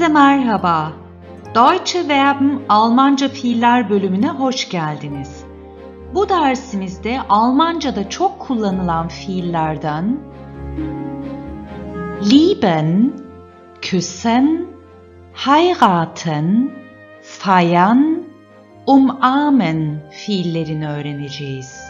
Herkese merhaba. Deutsche Verben Almanca fiiller bölümüne hoş geldiniz. Bu dersimizde Almanca'da çok kullanılan fiillerden lieben, küssen, heiraten, feiern, umarmen fiillerini öğreneceğiz.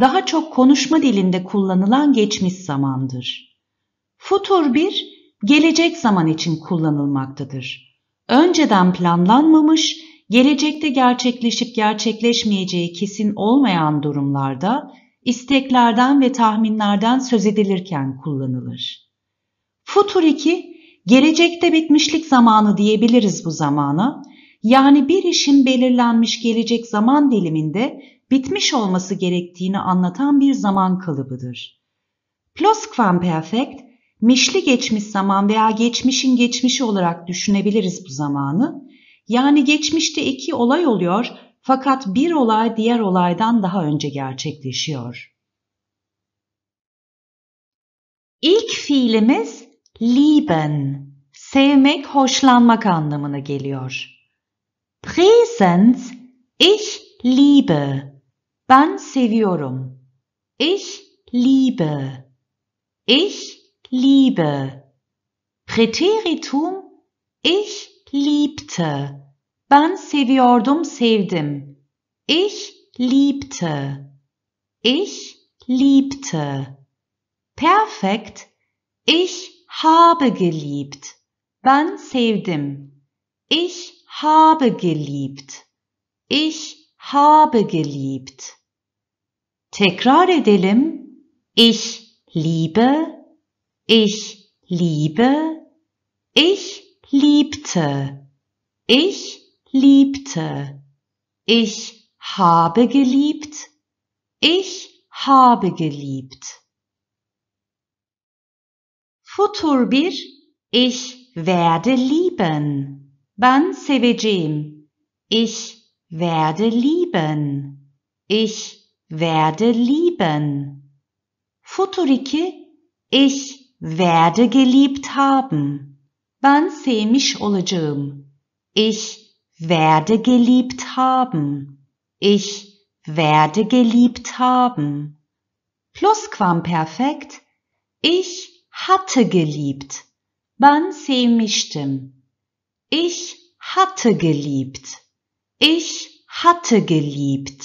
daha çok konuşma dilinde kullanılan geçmiş zamandır. Futur 1 gelecek zaman için kullanılmaktadır. Önceden planlanmamış, gelecekte gerçekleşip gerçekleşmeyeceği kesin olmayan durumlarda isteklerden ve tahminlerden söz edilirken kullanılır. Futur 2 gelecekte bitmişlik zamanı diyebiliriz bu zamana. Yani bir işin belirlenmiş gelecek zaman diliminde bitmiş olması gerektiğini anlatan bir zaman kalıbıdır. Plusquamperfekt, mişli geçmiş zaman veya geçmişin geçmişi olarak düşünebiliriz bu zamanı. Yani geçmişte iki olay oluyor fakat bir olay diğer olaydan daha önce gerçekleşiyor. İlk fiilimiz lieben, sevmek, hoşlanmak anlamına geliyor. Präsens, ich liebe. Ben seviyorum. Ich liebe. Ich liebe. Präteritum ich liebte. Ben seviyordum sevdim. Ich liebte. Ich liebte. Perfekt. Ich habe geliebt. Ben sevdim. Ich habe geliebt. Ich habe geliebt. Tekrar edelim. Ich liebe, ich liebe, ich liebte, ich liebte, ich habe geliebt, ich habe geliebt. Futur bir, ich werde lieben. Ben seveceğim. Ich werde lieben. Ich werde lieben. Futuriki ich werde geliebt haben. Ben sevmiş olacağım. Ich werde geliebt haben. Ich werde geliebt haben. Plusquamperfekt. Ich hatte geliebt. Ben sevmiştim. Ich hatte geliebt. Ich hatte geliebt.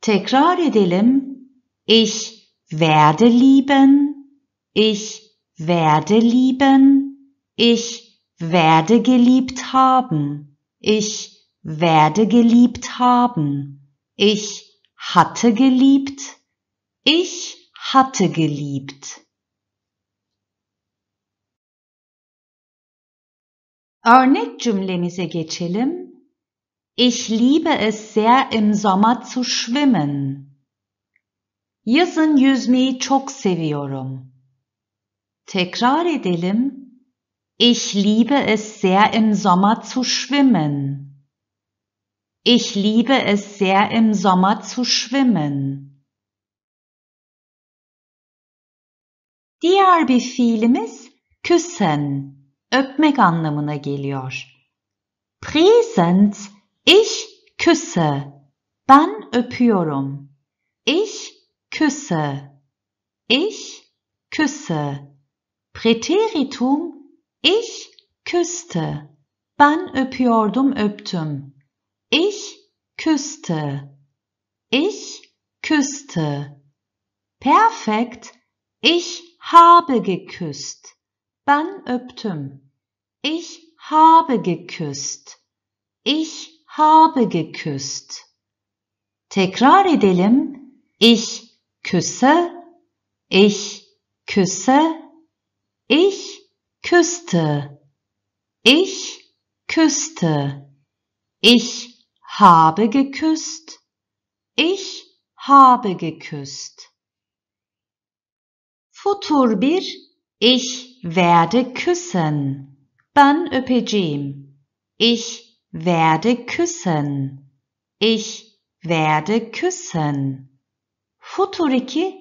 Tekrar edelim. Ich werde lieben. Ich werde lieben. Ich werde geliebt haben. Ich werde geliebt haben. Ich hatte geliebt. Ich hatte geliebt. Örnek cümlemize geçelim. Ich liebe es sehr im Sommer zu schwimmen. Yazın yüzmeyi çok seviyorum. Tekrar edelim. Ich liebe es sehr im Sommer zu schwimmen. Ich liebe es sehr im Sommer zu schwimmen. Diğer bir fiilimiz küssen, öpmek anlamına geliyor. Present Ich küsse. Ban öpüyorum. Ich küsse. Ich küsse. Präteritum ich küsste. Ben öpüyordum öptüm. Ich küsste. Ich küsste. Perfekt. Ich habe geküsst. Ben öptüm. Ich habe geküsst. Ich habe geküsst. Tekrar edelim. Ich küsse, ich küsse, ich küsste, ich küsste, ich habe geküsst, ich habe geküsst. Futur bir, ich werde küssen. Ben öpeceğim. Ich werde küssen. Ich werde küssen. Futuriki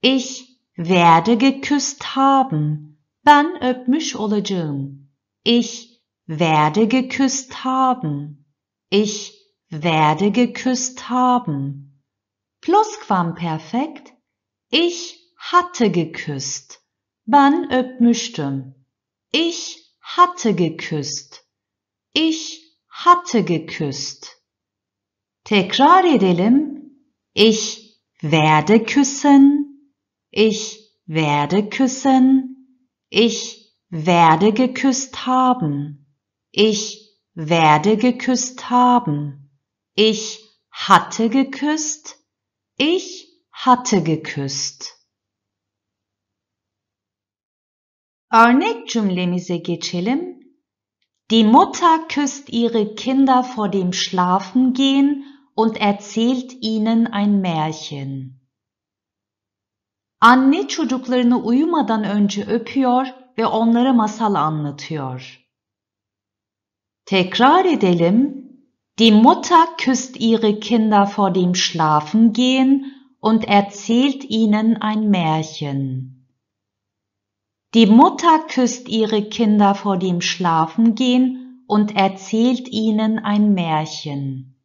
ich werde geküsst haben. Ben öpmüş olacağım. Ich werde geküsst haben. Ich werde geküsst haben. Plusquamperfekt. Ich hatte geküsst. Ben öpmüştüm. Ich hatte geküsst. Ich hatte geküsst. Tekrar edelim. Ich werde küssen. Ich werde küssen. Ich werde geküsst haben. Ich werde geküsst haben. Ich hatte geküsst. Ich hatte geküsst. Örnek cümlemize geçelim die Mutter küsst ihre Kinder vor dem Schlafengehen und erzählt ihnen ein Märchen. Anne çocuklarını uyumadan önce öpüyor ve onlara masal anlatıyor. Tekrar edelim. Die Mutter küsst ihre Kinder vor dem Schlafengehen und erzählt ihnen ein Märchen. Die Mutter küsst ihre Kinder vor dem Schlafengehen und erzählt ihnen ein Märchen.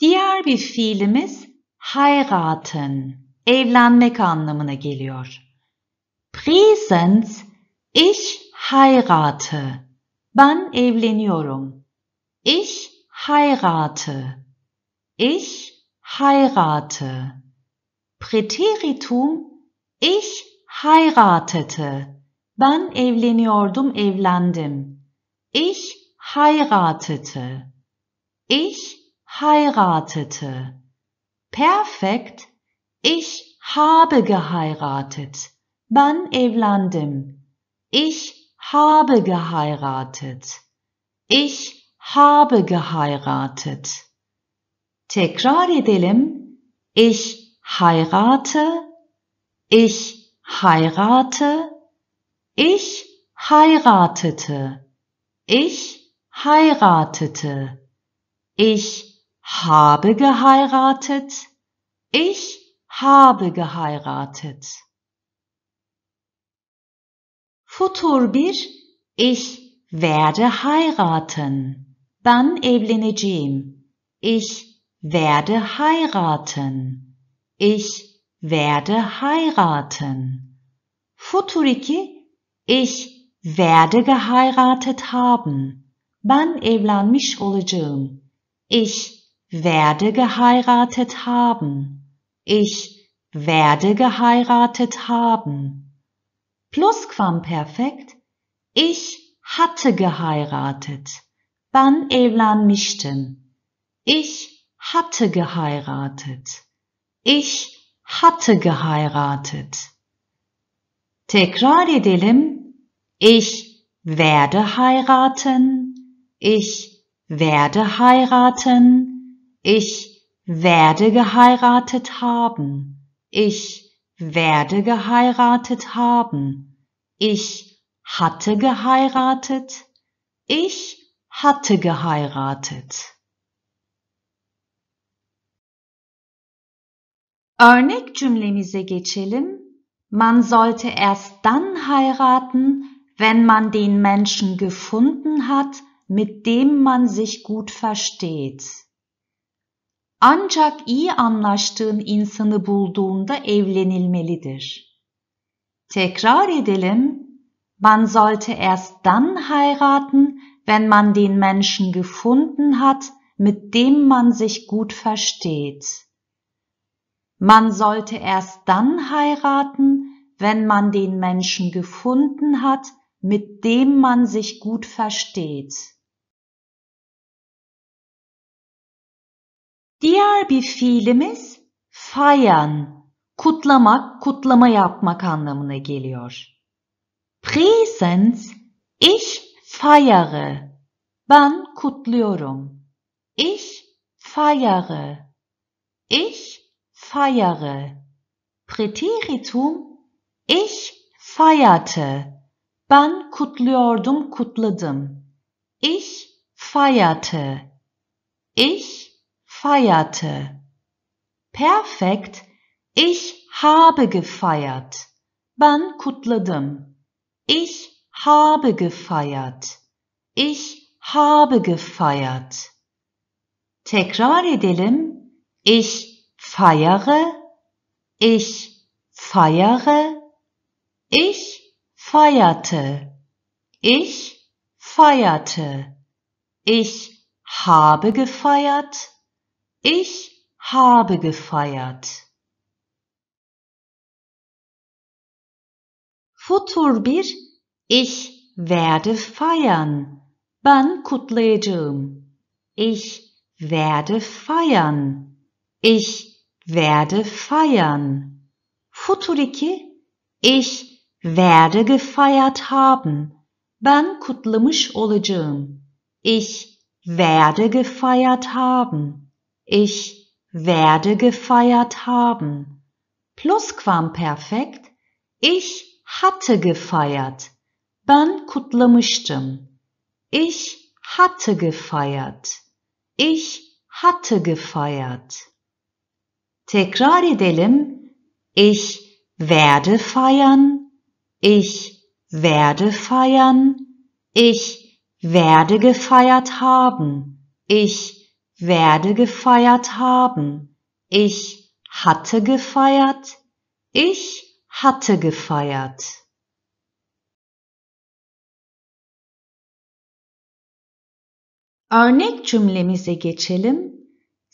Diğer bir fiilimiz heiraten, evlenmek anlamına geliyor. Präsens ich heirate. Ben evleniyorum. Ich heirate. Ich heirate. Präteritum Ich heiratete. Ben evleniyordum, evlendim. Ich heiratete. Ich heiratete. Perfekt. Ich habe geheiratet. Ben evlendim. Ich habe geheiratet. Ich habe geheiratet. Tekrar edelim. Ich heirate. Ich heirate, ich heiratete, ich heiratete, ich habe geheiratet, ich habe geheiratet. Futur bir, ich werde heiraten. Ben evleneceğim. Ich werde heiraten. Ich werde heiraten. Futuriki ich werde geheiratet haben. Ben evlenmiş olacağım. Ich werde geheiratet haben. Ich werde geheiratet haben. Plusquamperfekt. Ich hatte geheiratet. Ben evlenmiştim. Ich hatte geheiratet. Ich hatte geheiratet. Tekrar edelim. Ich werde heiraten. Ich werde heiraten. Ich werde geheiratet haben. Ich werde geheiratet haben. Ich hatte geheiratet. Ich hatte geheiratet. Örnek cümlemize geçelim. Man sollte erst dann heiraten, wenn man den Menschen gefunden hat, mit dem man sich gut versteht. Ancak iyi anlaştığın insanı bulduğunda evlenilmelidir. Tekrar edelim. Man sollte erst dann heiraten, wenn man den Menschen gefunden hat, mit dem man sich gut versteht. Man sollte erst dann heiraten, wenn man den Menschen gefunden hat, mit dem man sich gut versteht. Diğer bir fiilimiz feiern, kutlamak, kutlama yapmak anlamına geliyor. Präsens, ich feiere. Ben kutluyorum. Ich feiere. feiere. Präteritum ich feierte. Ben kutluyordum, kutladım. Ich feierte. Ich feierte. Perfekt. Ich habe gefeiert. Ben kutladım. Ich habe gefeiert. Ich habe gefeiert. Tekrar edelim. Ich feiere, ich feiere, ich feierte, ich feierte, ich habe gefeiert, ich habe gefeiert. Futur 1 Ich werde feiern. Ben kutlayacağım. Ich werde feiern. Ich werde feiern. Futuriki ich werde gefeiert haben. Ben kutlamış olacağım. Ich werde gefeiert haben. Ich werde gefeiert haben. Plusquamperfekt. Ich hatte gefeiert. Ben kutlamıştım. Ich hatte gefeiert. Ich hatte gefeiert. Tekrar edelim. Ich werde feiern. Ich werde feiern. Ich werde gefeiert haben. Ich werde gefeiert haben. Ich hatte gefeiert. Ich hatte gefeiert. Örnek cümlemize geçelim.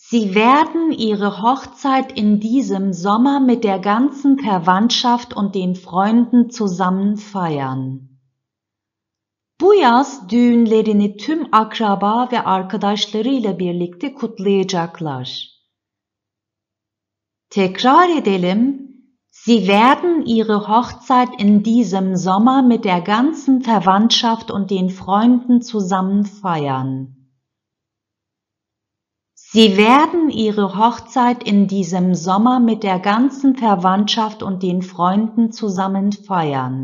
Sie werden ihre Hochzeit in diesem Sommer mit der ganzen Verwandtschaft und den Freunden zusammen feiern. Bu düğünlerini tüm akraba ve arkadaşlarıyla birlikte kutlayacaklar. Tekrar edelim. Sie werden ihre Hochzeit in diesem Sommer mit der ganzen Verwandtschaft und den Freunden zusammen feiern. Sie werden ihre Hochzeit in diesem Sommer mit der ganzen Verwandtschaft und den Freunden zusammen feiern.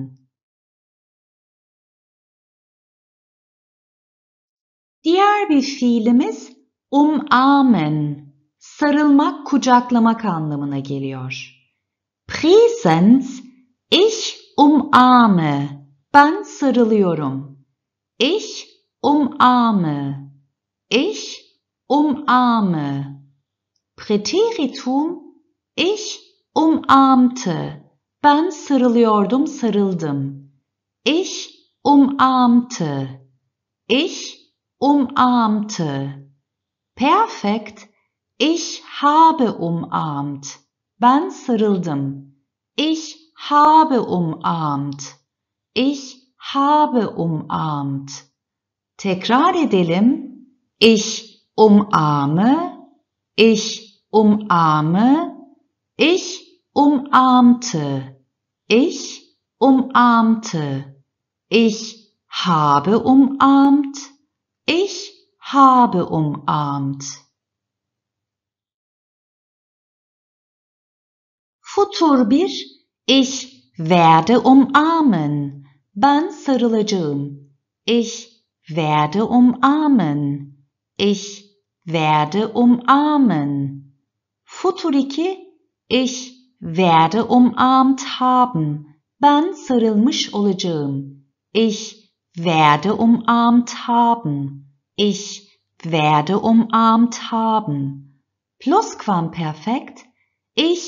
Diğer bir fiilimiz umarmen, sarılmak, kucaklamak anlamına geliyor. Präsens, ich umarme, ben sarılıyorum. Ich umarme, ich umarme. Präteritum ich umarmte. Ben sarılıyordum, sarıldım. Ich umarmte. Ich umarmte. Perfekt. Ich habe umarmt. Ben sarıldım. Ich habe umarmt. Ich habe umarmt. Tekrar edelim. Ich umarme, ich umarme, ich umarmte, ich umarmte, ich habe umarmt, ich habe umarmt. Futur 1 Ich werde umarmen. Ben sarılacağım. Ich werde umarmen. Ich werde umarmen. Futuriki ich werde umarmt haben. Ben sarılmış olacağım. Ich werde umarmt haben. Ich werde umarmt haben. Plusquamperfekt. Ich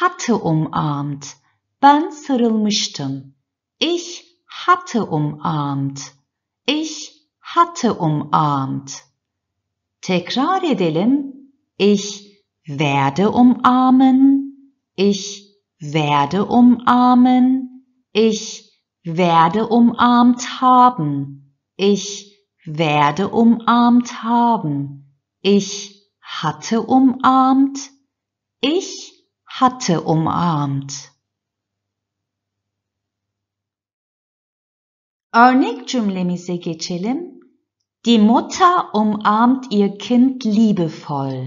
hatte umarmt. Ben sarılmıştım. Ich hatte umarmt. Ich hatte umarmt. Tekrar edelim. Ich werde umarmen. Ich werde umarmen. Ich werde umarmt haben. Ich werde umarmt haben. Ich hatte umarmt. Ich hatte umarmt. Örnek cümlemize geçelim die Mutter umarmt ihr Kind liebevoll.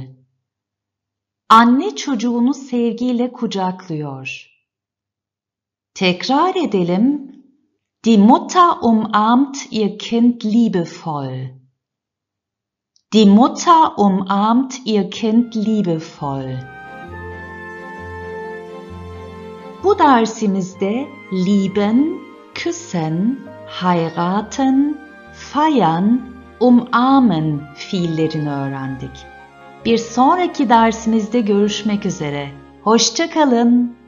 Anne çocuğunu sevgiyle kucaklıyor. Tekrar edelim. Die Mutter umarmt ihr Kind liebevoll. Die Mutter umarmt ihr Kind liebevoll. Bu dersimizde lieben, küssen, heiraten, feiern umarmen fiillerini öğrendik. Bir sonraki dersimizde görüşmek üzere. Hoşçakalın.